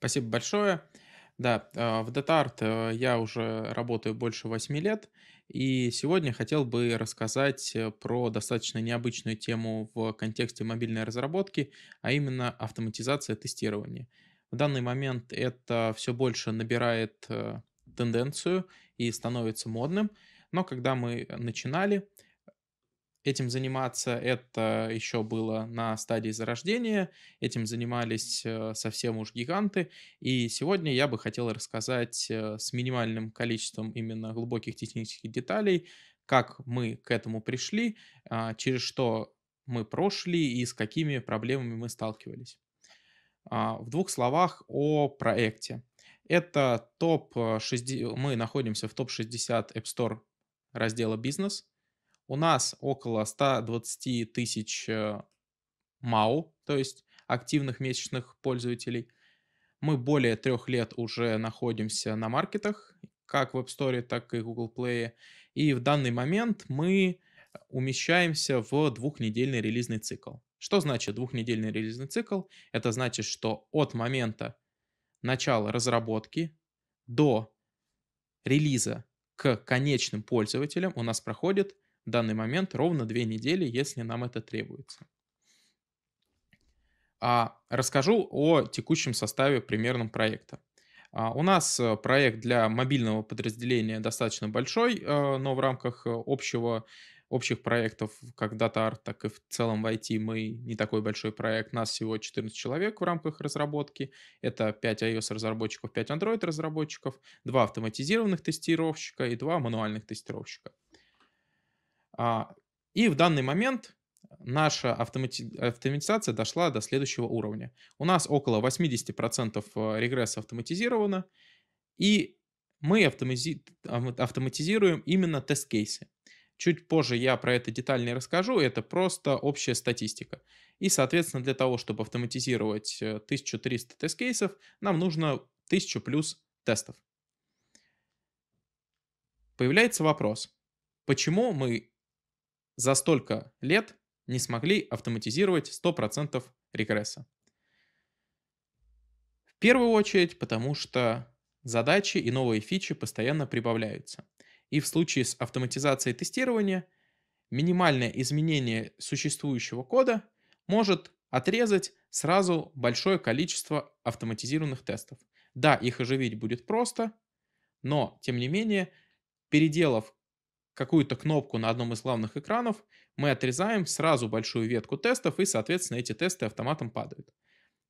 Спасибо большое. Да, э, в DataArt э, я уже работаю больше 8 лет, и сегодня хотел бы рассказать э, про достаточно необычную тему в контексте мобильной разработки, а именно автоматизация тестирования. В данный момент это все больше набирает тенденцию и становится модным, но когда мы начинали, этим заниматься. Это еще было на стадии зарождения, этим занимались э, совсем уж гиганты. И сегодня я бы хотел рассказать э, с минимальным количеством именно глубоких технических деталей, как мы к этому пришли, а, через что мы прошли и с какими проблемами мы сталкивались. А, в двух словах о проекте. Это топ 60, э, мы находимся в топ-60 App Store раздела «Бизнес» у нас около 120 тысяч э, МАУ, то есть активных месячных пользователей. Мы более трех лет уже находимся на маркетах, как в App Store, так и Google Play. И в данный момент мы умещаемся в двухнедельный релизный цикл. Что значит двухнедельный релизный цикл? Это значит, что от момента начала разработки до релиза к конечным пользователям у нас проходит в данный момент ровно две недели, если нам это требуется. А Расскажу о текущем составе примерном проекта. А, у нас э, проект для мобильного подразделения достаточно большой, э, но в рамках э, общего, общих проектов, как DataArt, так и в целом в IT, мы не такой большой проект. Нас всего 14 человек в рамках разработки. Это 5 iOS-разработчиков, 5 Android-разработчиков, 2 автоматизированных тестировщика и 2 мануальных тестировщика. А, и в данный момент наша автомати... автоматизация дошла до следующего уровня. У нас около 80% а, регресса автоматизировано, и мы автомати... автоматизируем именно тест-кейсы. Чуть позже я про это детальнее расскажу, это просто общая статистика. И, соответственно, для того, чтобы автоматизировать 1300 э, тест-кейсов, нам нужно 1000 плюс тестов. Появляется вопрос, почему мы за столько лет не смогли автоматизировать 100% регресса. В первую очередь, потому что задачи и новые фичи постоянно прибавляются. И в случае с автоматизацией тестирования минимальное изменение существующего кода может отрезать сразу большое количество автоматизированных тестов. Да, их оживить будет просто, но, тем не менее, переделав какую-то кнопку на одном из главных экранов, мы отрезаем сразу большую ветку тестов, и, соответственно, эти тесты автоматом падают.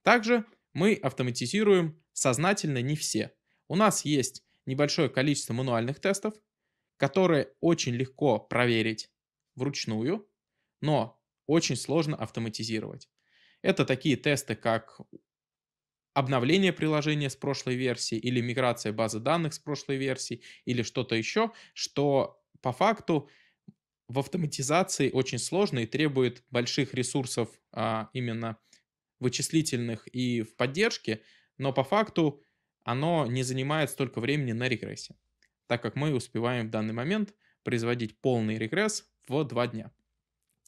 Также мы автоматизируем сознательно не все. У нас есть небольшое количество мануальных тестов, которые очень легко проверить вручную, но очень сложно автоматизировать. Это такие тесты, как обновление приложения с прошлой версии или миграция базы данных с прошлой версии или что-то еще, что по факту в автоматизации очень сложно и требует больших ресурсов а, именно вычислительных и в поддержке, но по факту оно не занимает столько времени на регрессе, так как мы успеваем в данный момент производить полный регресс в два дня.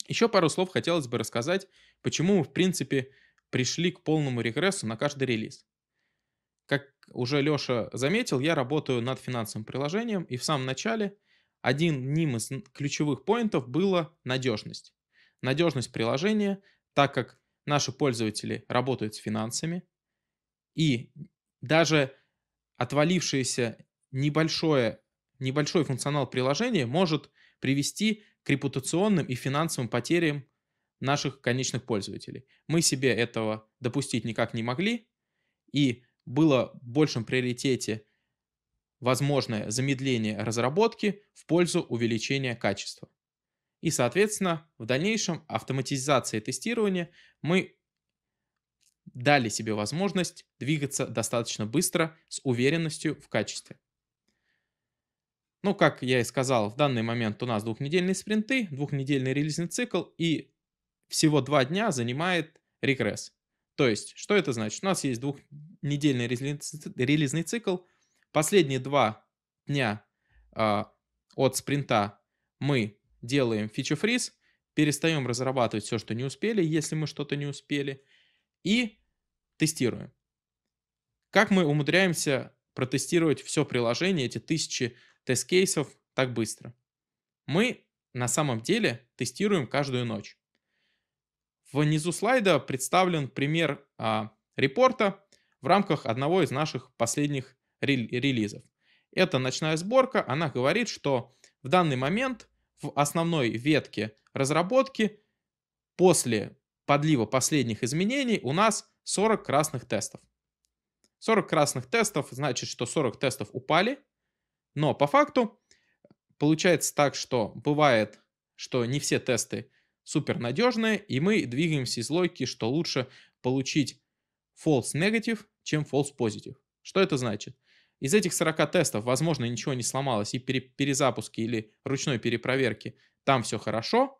Еще пару слов хотелось бы рассказать, почему мы в принципе пришли к полному регрессу на каждый релиз. Как уже Леша заметил, я работаю над финансовым приложением, и в самом начале – одним из ключевых поинтов было надежность. Надежность приложения, так как наши пользователи работают с финансами, и даже отвалившееся небольшое, небольшой функционал приложения может привести к репутационным и финансовым потерям наших конечных пользователей. Мы себе этого допустить никак не могли, и было в большем приоритете возможное замедление разработки в пользу увеличения качества. И, соответственно, в дальнейшем автоматизация тестирования мы дали себе возможность двигаться достаточно быстро с уверенностью в качестве. Ну, как я и сказал, в данный момент у нас двухнедельные спринты, двухнедельный релизный цикл и всего два дня занимает регресс. То есть, что это значит? У нас есть двухнедельный релизный цикл – Последние два дня э, от спринта мы делаем фичу-фриз, перестаем разрабатывать все, что не успели, если мы что-то не успели, и тестируем. Как мы умудряемся протестировать все приложение, эти тысячи тест-кейсов так быстро? Мы на самом деле тестируем каждую ночь. Внизу слайда представлен пример а, репорта в рамках одного из наших последних релизов. Это ночная сборка, она говорит, что в данный момент в основной ветке разработки после подлива последних изменений у нас 40 красных тестов. 40 красных тестов значит, что 40 тестов упали, но по факту получается так, что бывает, что не все тесты супер надежные, и мы двигаемся из логики, что лучше получить false negative, чем false positive. Что это значит? Из этих 40 тестов, возможно, ничего не сломалось, и пере перезапуски или ручной перепроверки, там все хорошо,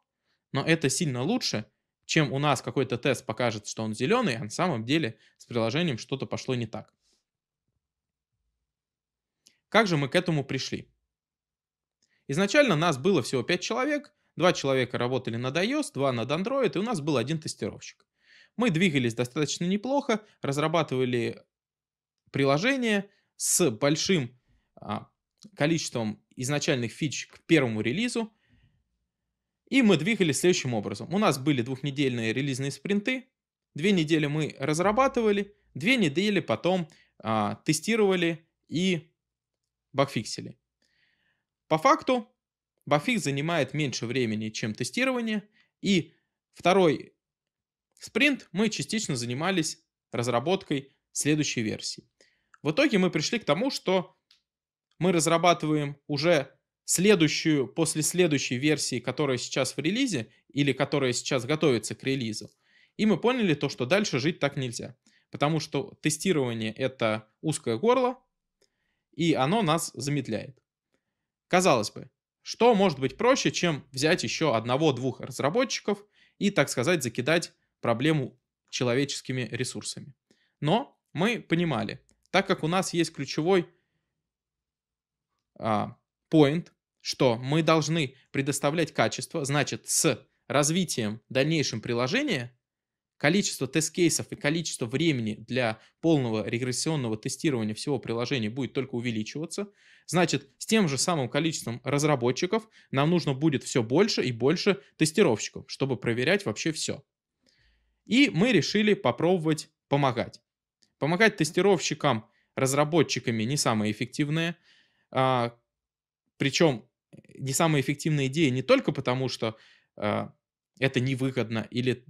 но это сильно лучше, чем у нас какой-то тест покажет, что он зеленый, а на самом деле с приложением что-то пошло не так. Как же мы к этому пришли? Изначально нас было всего 5 человек, 2 человека работали над iOS, 2 над Android, и у нас был один тестировщик. Мы двигались достаточно неплохо, разрабатывали приложение, с большим а, количеством изначальных фич к первому релизу. И мы двигались следующим образом. У нас были двухнедельные релизные спринты. Две недели мы разрабатывали, две недели потом а, тестировали и багфиксили. По факту багфикс занимает меньше времени, чем тестирование. И второй спринт мы частично занимались разработкой следующей версии. В итоге мы пришли к тому, что мы разрабатываем уже следующую, после следующей версии, которая сейчас в релизе или которая сейчас готовится к релизу. И мы поняли то, что дальше жить так нельзя. Потому что тестирование — это узкое горло, и оно нас замедляет. Казалось бы, что может быть проще, чем взять еще одного-двух разработчиков и, так сказать, закидать проблему человеческими ресурсами. Но мы понимали, так как у нас есть ключевой а, поинт, а, что мы должны предоставлять качество, значит, с развитием дальнейшем приложения количество тест-кейсов и количество времени для полного регрессионного тестирования всего приложения будет только увеличиваться. Значит, с тем же самым количеством разработчиков нам нужно будет все больше и больше тестировщиков, чтобы проверять вообще все. И мы решили попробовать помогать. Помогать тестировщикам, разработчиками не самые эффективные. А, причем э, не самые эффективные идеи не только потому, что а, это невыгодно или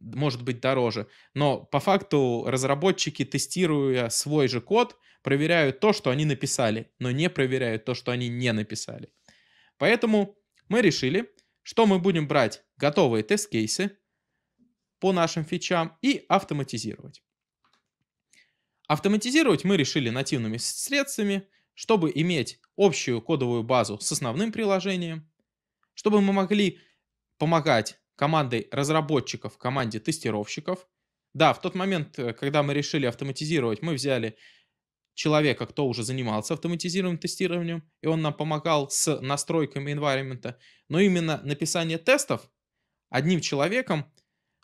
может быть дороже, но по факту разработчики, тестируя свой же код, проверяют то, что они написали, но не проверяют то, что они не написали. Поэтому мы решили, что мы будем брать готовые тест-кейсы по нашим фичам и автоматизировать. Автоматизировать мы решили нативными средствами, чтобы иметь общую кодовую базу с основным приложением, чтобы мы могли помогать командой разработчиков, команде тестировщиков. Да, в тот момент, э, когда мы решили автоматизировать, мы взяли человека, кто уже занимался автоматизированным тестированием, и он нам помогал с настройками environment. Но именно написание тестов одним человеком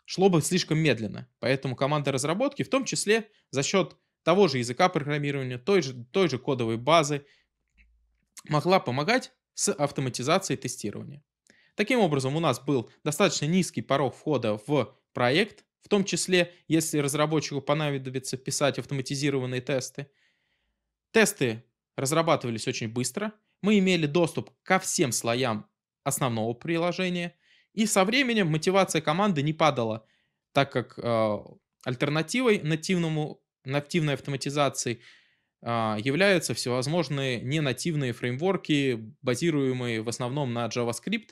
шло бы слишком медленно. Поэтому команда разработки, в том числе за счет того же языка программирования, той же, той же кодовой базы, могла помогать с автоматизацией тестирования. Таким образом, у нас был достаточно низкий порог входа в проект, в том числе, если разработчику понадобится писать автоматизированные тесты. Тесты разрабатывались очень быстро, мы имели доступ ко всем слоям основного приложения, и со временем мотивация команды не падала, так как э, альтернативой нативному активной автоматизацией а, являются всевозможные ненативные фреймворки, базируемые в основном на JavaScript,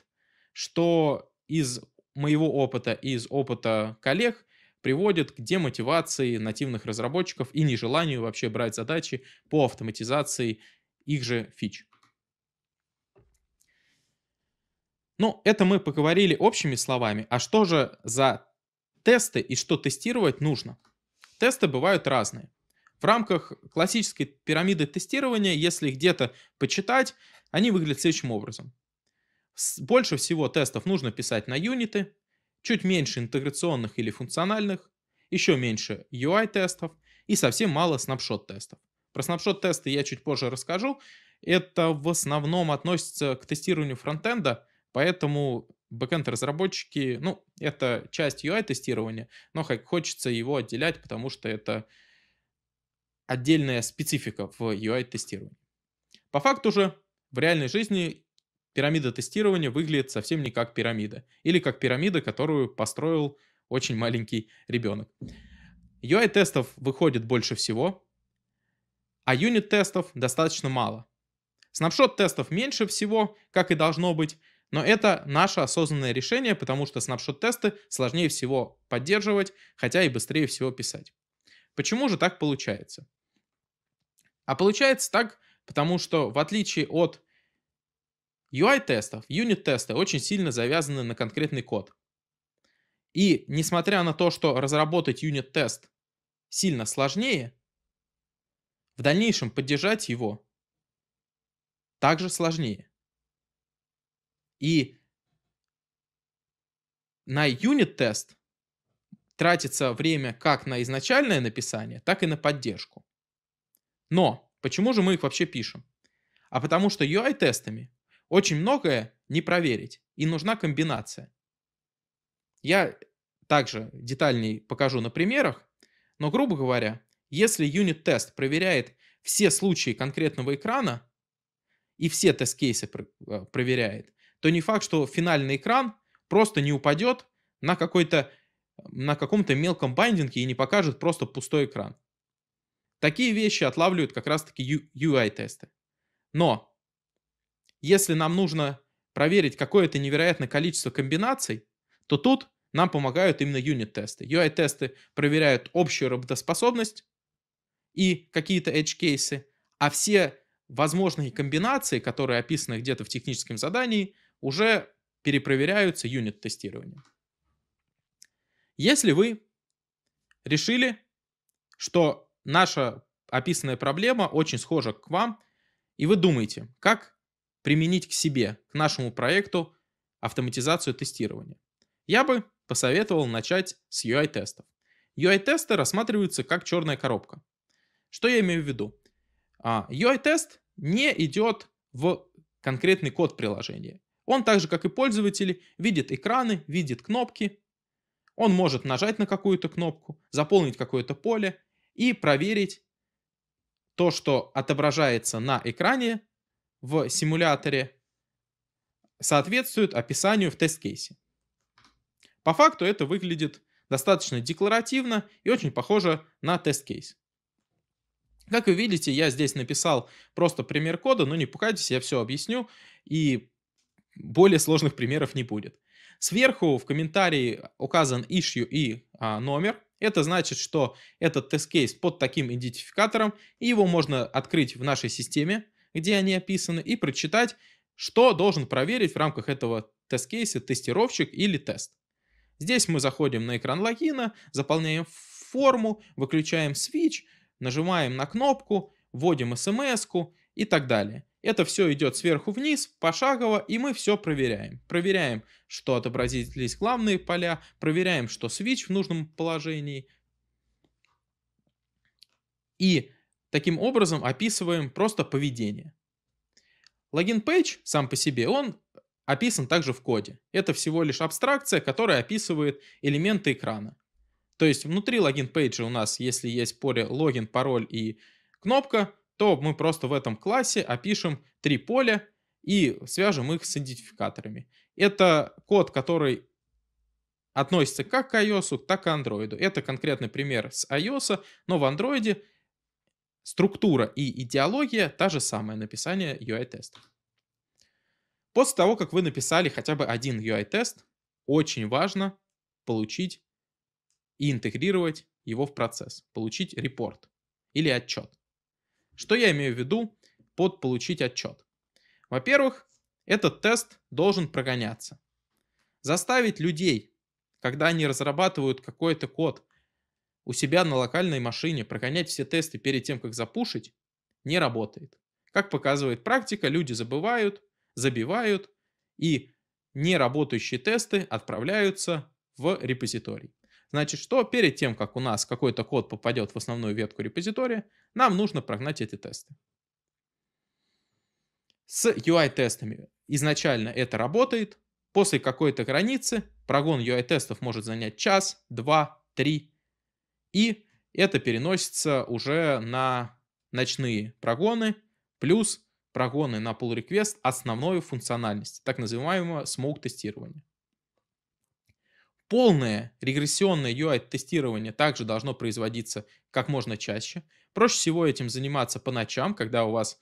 что из моего опыта и из опыта коллег приводит к демотивации нативных разработчиков и нежеланию вообще брать задачи по автоматизации их же фич. Ну, это мы поговорили общими словами, а что же за тесты и что тестировать нужно? Тесты бывают разные. В рамках классической пирамиды тестирования, если их где-то почитать, они выглядят следующим образом. Больше всего тестов нужно писать на юниты, чуть меньше интеграционных или функциональных, еще меньше UI-тестов и совсем мало снапшот-тестов. Про снапшот-тесты я чуть позже расскажу. Это в основном относится к тестированию фронтенда, поэтому бэкенд разработчики ну, это часть UI-тестирования, но хочется его отделять, потому что это отдельная специфика в UI-тестировании. По факту же, в реальной жизни пирамида тестирования выглядит совсем не как пирамида, или как пирамида, которую построил очень маленький ребенок. UI-тестов выходит больше всего, а юнит-тестов достаточно мало. Снапшот-тестов меньше всего, как и должно быть, но это наше осознанное решение, потому что снапшот-тесты сложнее всего поддерживать, хотя и быстрее всего писать. Почему же так получается? А получается так, потому что в отличие от UI-тестов, юнит-тесты очень сильно завязаны на конкретный код. И несмотря на то, что разработать юнит-тест сильно сложнее, в дальнейшем поддержать его также сложнее. И на юнит-тест тратится время как на изначальное написание, так и на поддержку. Но почему же мы их вообще пишем? А потому что UI-тестами очень многое не проверить, и нужна комбинация. Я также детальней покажу на примерах, но, грубо говоря, если юнит-тест проверяет все случаи конкретного экрана и все тест-кейсы э, проверяет, то не факт, что финальный экран просто не упадет на какой-то на каком-то мелком бандинге и не покажет просто пустой экран. Такие вещи отлавливают как раз-таки UI-тесты. Но если нам нужно проверить какое-то невероятное количество комбинаций, то тут нам помогают именно юнит-тесты. UI-тесты проверяют общую работоспособность и какие-то edge-кейсы, а все возможные комбинации, которые описаны где-то в техническом задании, уже перепроверяются юнит тестирования Если вы решили, что наша описанная проблема очень схожа к вам, и вы думаете, как применить к себе, к нашему проекту автоматизацию тестирования, я бы посоветовал начать с UI-тестов. UI-тесты рассматриваются как черная коробка. Что я имею в виду? UI-тест а, не идет в конкретный код приложения. Он так же, как и пользователи, видит экраны, видит кнопки. Он может нажать на какую-то кнопку, заполнить какое-то поле и проверить то, что отображается на экране в симуляторе, соответствует описанию в тест-кейсе. По факту это выглядит достаточно декларативно и очень похоже на тест-кейс. Как вы видите, я здесь написал просто пример кода, но не пугайтесь, я все объясню. И более сложных примеров не будет. Сверху в комментарии указан issue и а, номер. Это значит, что этот тест-кейс под таким идентификатором, и его можно открыть в нашей системе, где они описаны, и прочитать, что должен проверить в рамках этого тест-кейса тестировщик или тест. Здесь мы заходим на экран логина, заполняем форму, выключаем switch, нажимаем на кнопку, вводим смс и так далее. Это все идет сверху вниз, пошагово, и мы все проверяем. Проверяем, что отобразились главные поля, проверяем, что свич в нужном положении. И таким образом описываем просто поведение. Логин page сам по себе, он описан также в коде. Это всего лишь абстракция, которая описывает элементы экрана. То есть внутри логин пейджа у нас, если есть поле логин, пароль и кнопка, то мы просто в этом классе опишем три поля и свяжем их с идентификаторами. Это код, который относится как к iOS, так и к Android. Это конкретный пример с iOS, но в Android структура и идеология та же самая, написание ui теста. После того, как вы написали хотя бы один UI-тест, очень важно получить и интегрировать его в процесс, получить репорт или отчет. Что я имею в виду под «получить отчет»? Во-первых, этот тест должен прогоняться. Заставить людей, когда они разрабатывают какой-то код у себя на локальной машине, прогонять все тесты перед тем, как запушить, не работает. Как показывает практика, люди забывают, забивают, и неработающие тесты отправляются в репозиторий. Значит, что перед тем, как у нас какой-то код попадет в основную ветку репозитория, нам нужно прогнать эти тесты. С UI-тестами изначально это работает. После какой-то границы прогон UI-тестов может занять час, два, три. И это переносится уже на ночные прогоны, плюс прогоны на pull request основную функциональность, так называемого smoke тестирование. Полное регрессионное UI-тестирование также должно производиться как можно чаще. Проще всего этим заниматься по ночам, когда у вас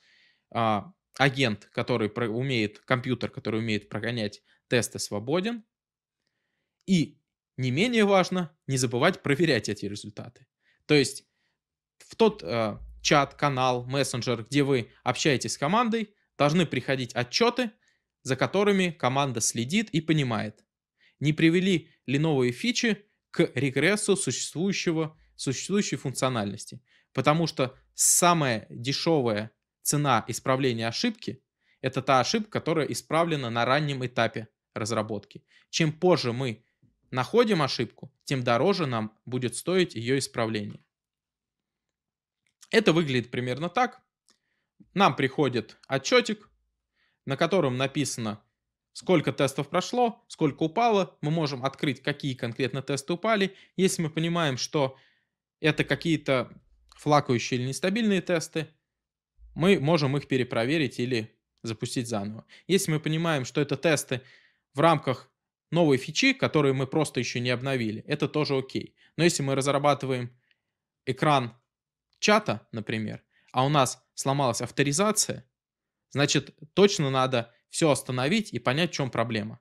а, агент, который про, умеет, компьютер, который умеет прогонять тесты, свободен. И не менее важно, не забывать проверять эти результаты. То есть в тот э, чат, канал, мессенджер, где вы общаетесь с командой, должны приходить отчеты, за которыми команда следит и понимает, не привели ли новые фичи к регрессу существующего, существующей функциональности. Потому что самая дешевая цена исправления ошибки – это та ошибка, которая исправлена на раннем этапе разработки. Чем позже мы находим ошибку, тем дороже нам будет стоить ее исправление. Это выглядит примерно так. Нам приходит отчетик, на котором написано – Сколько тестов прошло, сколько упало, мы можем открыть, какие конкретно тесты упали. Если мы понимаем, что это какие-то флакающие или нестабильные тесты, мы можем их перепроверить или запустить заново. Если мы понимаем, что это тесты в рамках новой фичи, которые мы просто еще не обновили, это тоже окей. Но если мы разрабатываем экран чата, например, а у нас сломалась авторизация, значит, точно надо все остановить и понять, в чем проблема.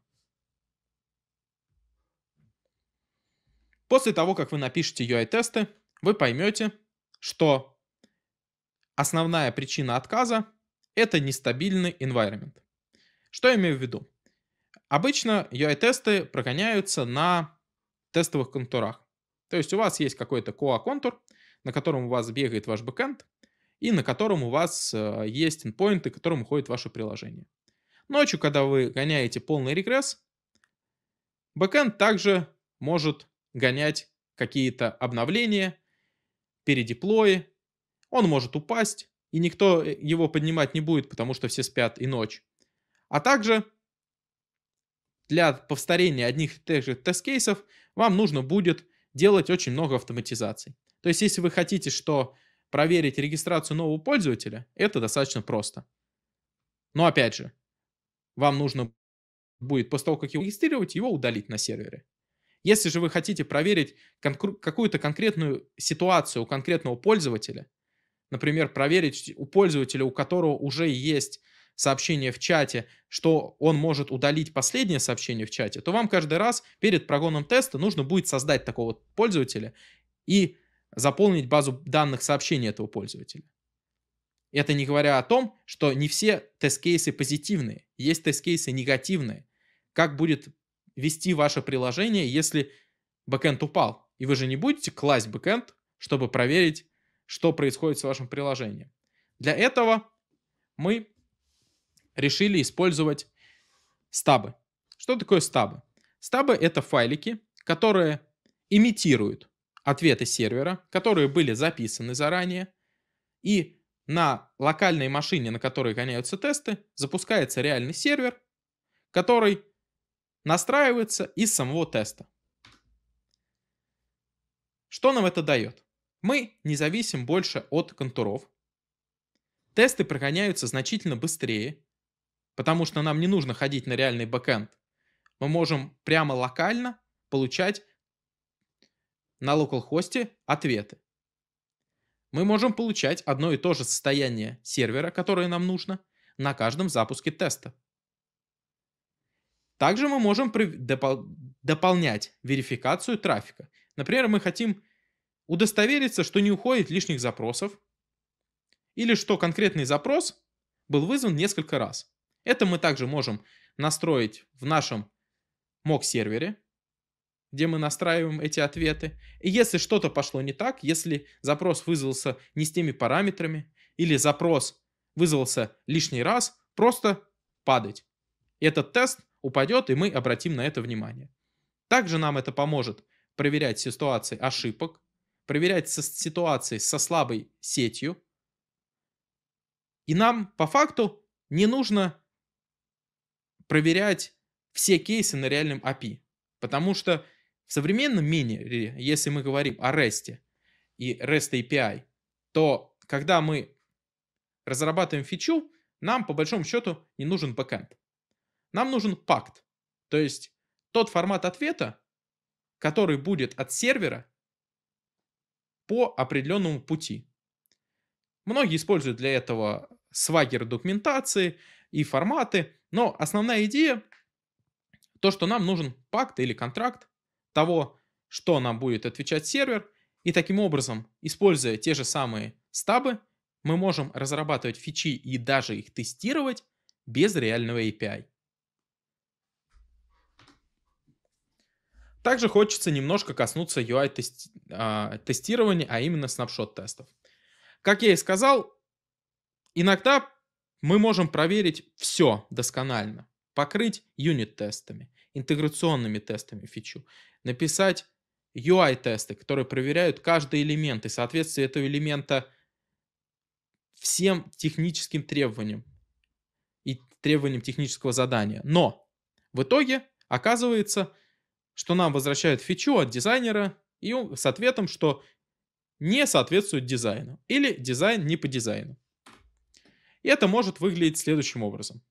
После того, как вы напишете UI-тесты, вы поймете, что основная причина отказа — это нестабильный environment. Что я имею в виду? Обычно UI-тесты прогоняются на тестовых контурах. То есть у вас есть какой-то коа контур на котором у вас бегает ваш бэкэнд, и на котором у вас э, есть endpoint, и которым уходит ваше приложение. Ночью, когда вы гоняете полный регресс, бэкэнд также может гонять какие-то обновления, передеплои, он может упасть, и никто э, его поднимать не будет, потому что все спят и ночь. А также для повторения одних и тех же тест-кейсов вам нужно будет делать очень много автоматизаций. То есть, если вы хотите, что проверить регистрацию нового пользователя, это достаточно просто. Но опять же, вам нужно будет после того, как его регистрировать, его удалить на сервере. Если же вы хотите проверить какую-то конкретную ситуацию у конкретного пользователя, например, проверить у пользователя, у которого уже есть сообщение в чате, что он может удалить последнее сообщение в чате, то вам каждый раз перед прогоном теста нужно будет создать такого пользователя и заполнить базу данных сообщений этого пользователя. Это не говоря о том, что не все тест-кейсы позитивные, есть тест-кейсы негативные. Как будет вести ваше приложение, если бэкэнд упал? И вы же не будете класть бэкэнд, чтобы проверить, что происходит с вашим приложением. Для этого мы решили использовать стабы. Что такое стабы? Стабы — это файлики, которые имитируют ответы сервера, которые были записаны заранее, и на локальной машине, на которой гоняются тесты, запускается реальный сервер, который настраивается из самого теста. Что нам это дает? Мы не зависим больше от контуров. Тесты прогоняются значительно быстрее, потому что нам не нужно ходить на реальный бэкэнд. Мы можем прямо локально получать на локал хосте ответы мы можем получать одно и то же состояние сервера, которое нам нужно, на каждом запуске теста. Также мы можем допол дополнять верификацию трафика. Например, мы хотим удостовериться, что не уходит лишних запросов, или что конкретный запрос был вызван несколько раз. Это мы также можем настроить в нашем мок сервере где мы настраиваем эти ответы. И если что-то пошло не так, если запрос вызвался не с теми параметрами, или запрос вызвался лишний раз, просто падать. Этот тест упадет, и мы обратим на это внимание. Также нам это поможет проверять ситуации ошибок, проверять ситуации со слабой сетью. И нам по факту не нужно проверять все кейсы на реальном API, потому что в современном мини, если мы говорим о REST и REST API, то когда мы разрабатываем фичу, нам по большому счету не нужен backend, Нам нужен пакт, то есть тот формат ответа, который будет от сервера по определенному пути. Многие используют для этого свагер документации и форматы, но основная идея то, что нам нужен пакт или контракт, того, что нам будет отвечать сервер, и таким образом, используя те же самые стабы, мы можем разрабатывать фичи и даже их тестировать без реального API. Также хочется немножко коснуться UI-тестирования, а, а именно снапшот-тестов. Как я и сказал, иногда мы можем проверить все досконально, покрыть юнит-тестами, интеграционными тестами фичу написать UI-тесты, которые проверяют каждый элемент и соответствие этого элемента всем техническим требованиям и требованиям технического задания. Но в итоге оказывается, что нам возвращают фичу от дизайнера и с ответом, что не соответствует дизайну или дизайн не по дизайну. И это может выглядеть следующим образом.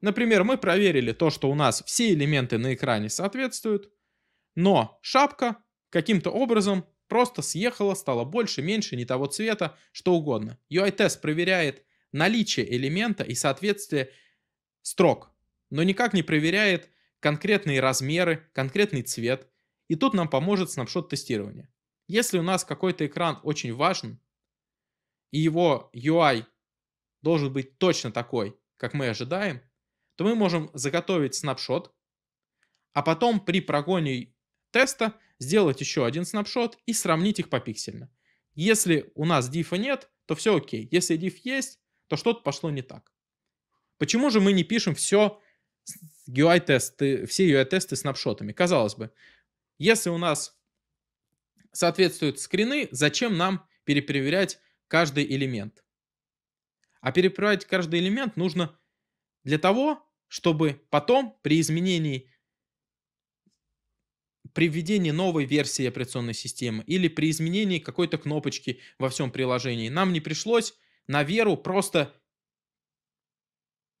Например, мы проверили то, что у нас все элементы на экране соответствуют, но шапка каким-то образом просто съехала, стала больше, меньше, не того цвета, что угодно. UI-тест проверяет наличие элемента и соответствие строк, но никак не проверяет конкретные размеры, конкретный цвет. И тут нам поможет снапшот тестирования. Если у нас какой-то экран очень важен, и его UI должен быть точно такой, как мы ожидаем, то мы можем заготовить снапшот, а потом при прогоне теста, сделать еще один снапшот и сравнить их попиксельно. Если у нас дифа нет, то все окей. Если диф есть, то что-то пошло не так. Почему же мы не пишем все UI-тесты, все UI-тесты снапшотами? Казалось бы, если у нас соответствуют скрины, зачем нам перепроверять каждый элемент? А перепроверять каждый элемент нужно для того, чтобы потом при изменении при введении новой версии операционной системы или при изменении какой-то кнопочки во всем приложении. Нам не пришлось на веру просто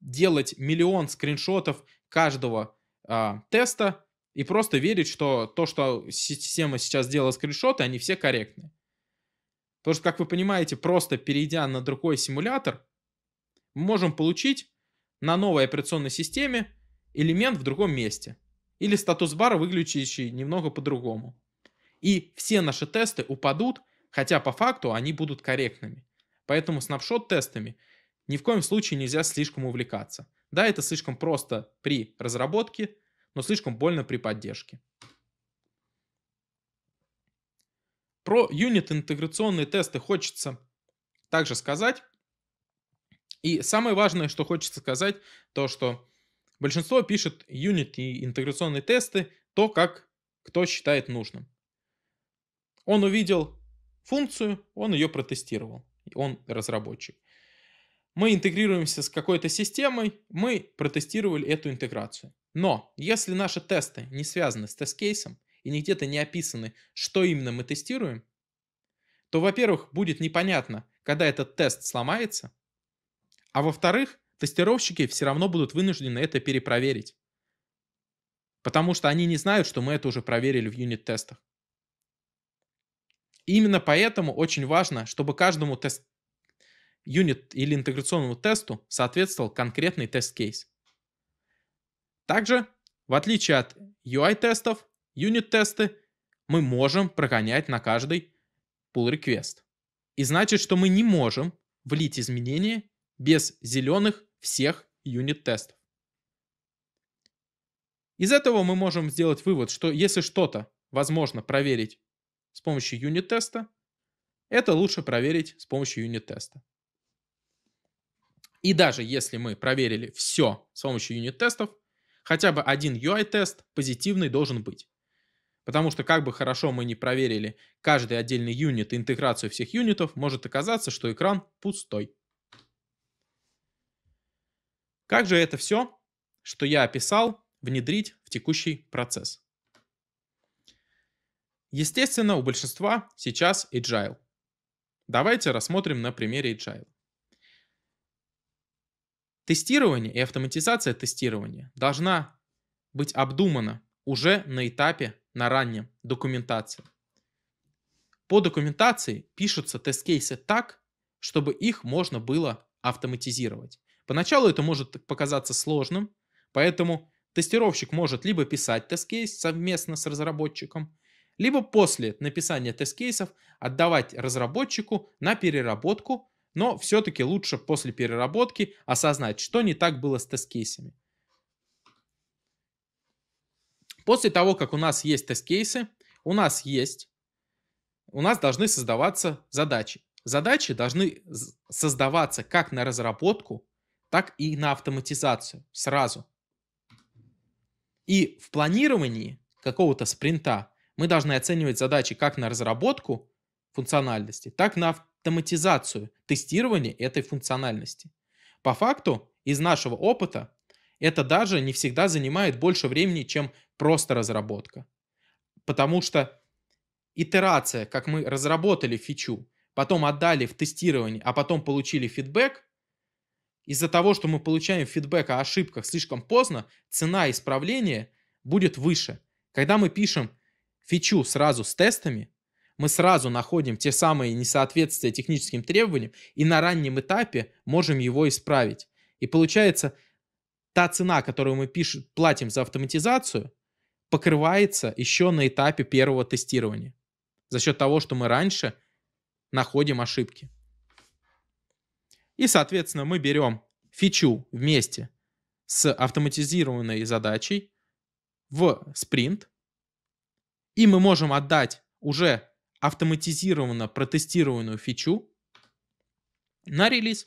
делать миллион скриншотов каждого а, теста и просто верить, что то, что система сейчас делала скриншоты, они все корректны. Потому что, как вы понимаете, просто перейдя на другой симулятор, мы можем получить на новой операционной системе элемент в другом месте или статус-бар, выглядящий немного по-другому. И все наши тесты упадут, хотя по факту они будут корректными. Поэтому снапшот-тестами ни в коем случае нельзя слишком увлекаться. Да, это слишком просто при разработке, но слишком больно при поддержке. Про юнит-интеграционные тесты хочется также сказать. И самое важное, что хочется сказать, то что Большинство пишет Unity интеграционные тесты, то, как кто считает нужным. Он увидел функцию, он ее протестировал, он разработчик. Мы интегрируемся с какой-то системой, мы протестировали эту интеграцию. Но если наши тесты не связаны с тест-кейсом и нигде-то не описаны, что именно мы тестируем, то, во-первых, будет непонятно, когда этот тест сломается, а во-вторых, тестировщики все равно будут вынуждены это перепроверить. Потому что они не знают, что мы это уже проверили в юнит-тестах. Именно поэтому очень важно, чтобы каждому тест юнит или интеграционному тесту соответствовал конкретный тест-кейс. Также, в отличие от UI-тестов, юнит-тесты мы можем прогонять на каждый pull request. И значит, что мы не можем влить изменения без зеленых всех юнит-тестов. Из этого мы можем сделать вывод, что если что-то возможно проверить с помощью юнит-теста, это лучше проверить с помощью юнит-теста. И даже если мы проверили все с помощью юнит-тестов, хотя бы один UI-тест позитивный должен быть. Потому что как бы хорошо мы не проверили каждый отдельный юнит и интеграцию всех юнитов, может оказаться, что экран пустой. Как же это все, что я описал, внедрить в текущий процесс? Естественно, у большинства сейчас Agile. Давайте рассмотрим на примере Agile. Тестирование и автоматизация тестирования должна быть обдумана уже на этапе, на раннем документации. По документации пишутся тест-кейсы так, чтобы их можно было автоматизировать. Поначалу это может показаться сложным, поэтому тестировщик может либо писать тест-кейс совместно с разработчиком, либо после написания тест-кейсов отдавать разработчику на переработку, но все-таки лучше после переработки осознать, что не так было с тест-кейсами. После того, как у нас есть тест-кейсы, у нас есть, у нас должны создаваться задачи. Задачи должны создаваться как на разработку, так и на автоматизацию сразу. И в планировании какого-то спринта мы должны оценивать задачи как на разработку функциональности, так и на автоматизацию тестирования этой функциональности. По факту, из нашего опыта, это даже не всегда занимает больше времени, чем просто разработка. Потому что итерация, как мы разработали фичу, потом отдали в тестирование, а потом получили фидбэк, из-за того, что мы получаем фидбэк о ошибках слишком поздно, цена исправления будет выше. Когда мы пишем фичу сразу с тестами, мы сразу находим те самые несоответствия техническим требованиям и на раннем этапе можем его исправить. И получается, та цена, которую мы пишем, платим за автоматизацию, покрывается еще на этапе первого тестирования за счет того, что мы раньше находим ошибки. И, соответственно, мы берем фичу вместе с автоматизированной задачей в спринт, и мы можем отдать уже автоматизированно протестированную фичу на релиз.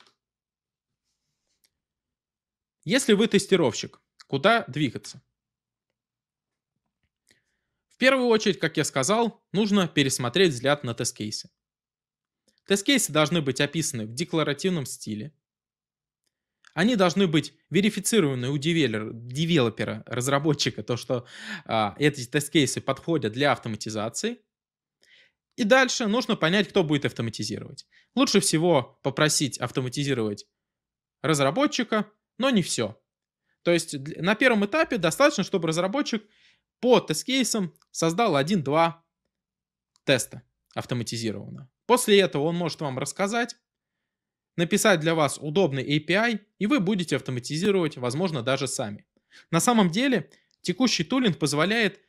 Если вы тестировщик, куда двигаться? В первую очередь, как я сказал, нужно пересмотреть взгляд на тест-кейсы. Тест-кейсы должны быть описаны в декларативном стиле. Они должны быть верифицированы у девелопера, разработчика, то, что а, эти тест-кейсы подходят для автоматизации. И дальше нужно понять, кто будет автоматизировать. Лучше всего попросить автоматизировать разработчика, но не все. То есть на первом этапе достаточно, чтобы разработчик по тест-кейсам создал 1-2 теста автоматизированно. После этого он может вам рассказать, написать для вас удобный API, и вы будете автоматизировать, возможно, даже сами. На самом деле, текущий тулинг позволяет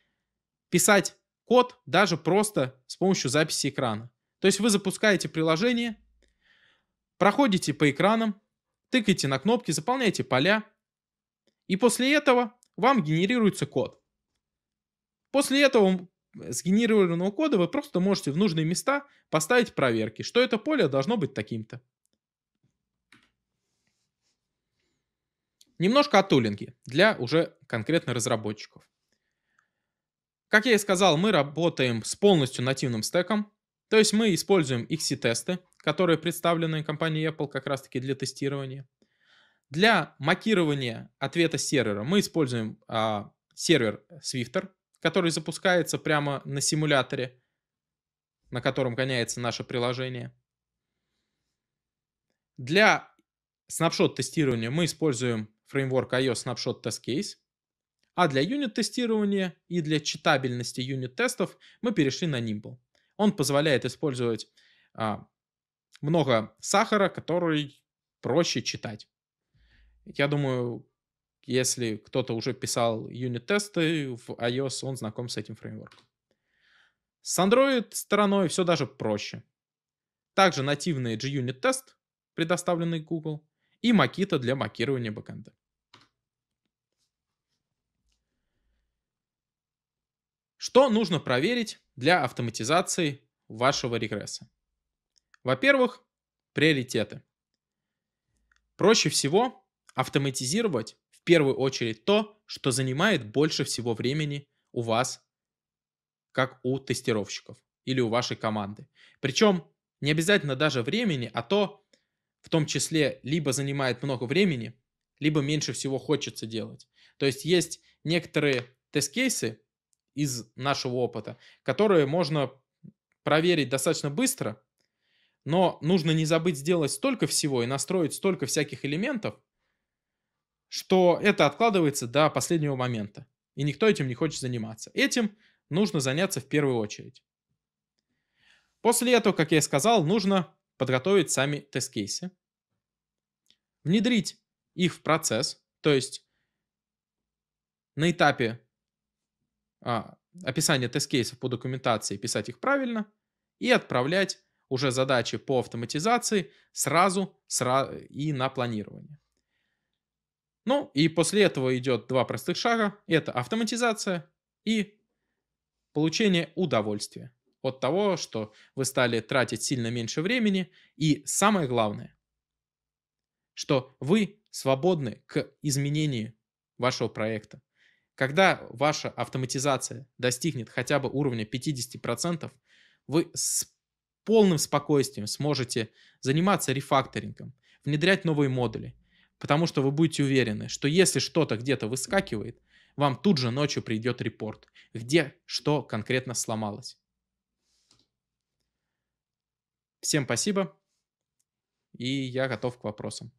писать код даже просто с помощью записи экрана. То есть вы запускаете приложение, проходите по экранам, тыкаете на кнопки, заполняете поля, и после этого вам генерируется код. После этого сгенерированного кода вы просто можете в нужные места поставить проверки, что это поле должно быть таким-то. Немножко о тулинге для уже конкретно разработчиков. Как я и сказал, мы работаем с полностью нативным стеком, то есть мы используем XC-тесты, которые представлены компанией Apple как раз-таки для тестирования. Для макирования ответа сервера мы используем а, сервер Swifter, который запускается прямо на симуляторе, на котором гоняется наше приложение. Для снапшот-тестирования мы используем фреймворк iOS Snapshot Test Case, а для юнит-тестирования и для читабельности юнит-тестов мы перешли на Nimble. Он позволяет использовать а, много сахара, который проще читать. Я думаю, если кто-то уже писал юнит-тесты в iOS, он знаком с этим фреймворком. С Android стороной все даже проще. Также нативный g тест, предоставленный Google, и Makita для макирования бэкэнда. Что нужно проверить для автоматизации вашего регресса? Во-первых, приоритеты. Проще всего автоматизировать первую очередь то, что занимает больше всего времени у вас, как у тестировщиков или у вашей команды. Причем не обязательно даже времени, а то в том числе либо занимает много времени, либо меньше всего хочется делать. То есть есть некоторые тест-кейсы из нашего опыта, которые можно проверить достаточно быстро, но нужно не забыть сделать столько всего и настроить столько всяких элементов, что это откладывается до последнего момента, и никто этим не хочет заниматься. Этим нужно заняться в первую очередь. После этого, как я и сказал, нужно подготовить сами тест-кейсы, внедрить их в процесс, то есть на этапе а, описания тест-кейсов по документации писать их правильно и отправлять уже задачи по автоматизации сразу, сразу и на планирование. Ну и после этого идет два простых шага. Это автоматизация и получение удовольствия от того, что вы стали тратить сильно меньше времени. И самое главное, что вы свободны к изменению вашего проекта. Когда ваша автоматизация достигнет хотя бы уровня 50%, вы с полным спокойствием сможете заниматься рефакторингом, внедрять новые модули, Потому что вы будете уверены, что если что-то где-то выскакивает, вам тут же ночью придет репорт, где что конкретно сломалось. Всем спасибо, и я готов к вопросам.